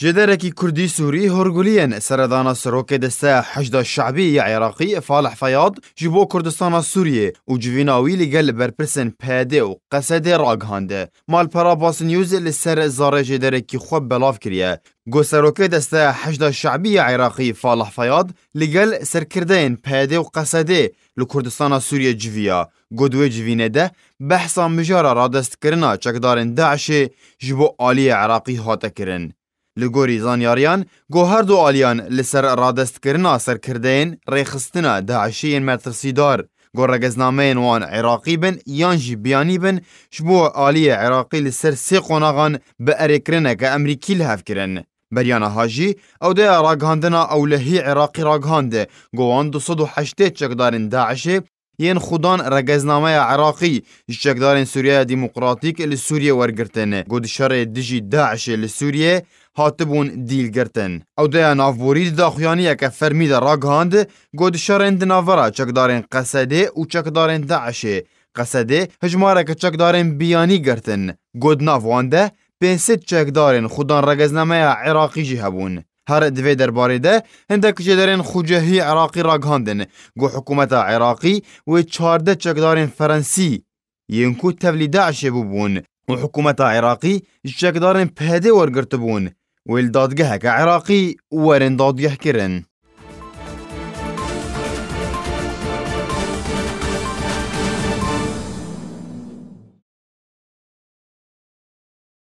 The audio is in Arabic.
جداركي كردي سوري هرغوليان سردانا سروكي دستا حشدا الشعبي عراقي فالح فياض جبو كردستان السوري وجفيناوي لقل بربرسن و وقسدي راقهاند مال پرا باس نيوز لسر زاره جداركي خوب بلاف كريا جو سروكي دستا حشدا الشعبي عراقي فالح فياض لقل سركردين و وقسدي لكردستان السوري جفيا قدوي جفينه ده بحثا مجارة رادست كرنا چكدارن داعشي جبو آلي عراقي هاتا كرن Li gorî zanyariyan, goher du aliyan li ser radestkirina serkirdeyên rêxistina e Daişiyên metirsîdar goregeznameyên wan Iraqî bin yan jî biyanî bin ji bo aliyê Iraqî li ser sê qonaxan bi erêkirineke Emerîkî li hev kirin. Beryana Hajî ew de ragihandina ewlehî Iraqî ragihande gowan 208 çekdarên Daişê یان خودان رگزنامه عراقی جشکدارن سوریه دموکراتیک ل سوریه ورگرتن گودشار دجی داعش ل سوریه هاتبون دیل گرتن او دیا نافبوری دا خویانی که فرمی دا راگهاند گودشارن دناورا چکدارن قصده و چکدارن داعشه قصده هجماره که چکدارن بیانی گرتن گودناف وانده پینسد چکدارن خودان رگزنامه عراقی جی هبون هر دوی باريدا ده هندک جدرن خوجهی عراقی را گهاندن گو حکومت عراقی و چارده چکدارن فرانسی ینکو تبلی داعش ببون و حکومت عراقی چکدارن پهده ورگرت بون و الدادگه که عراقی ورن دادگه کرن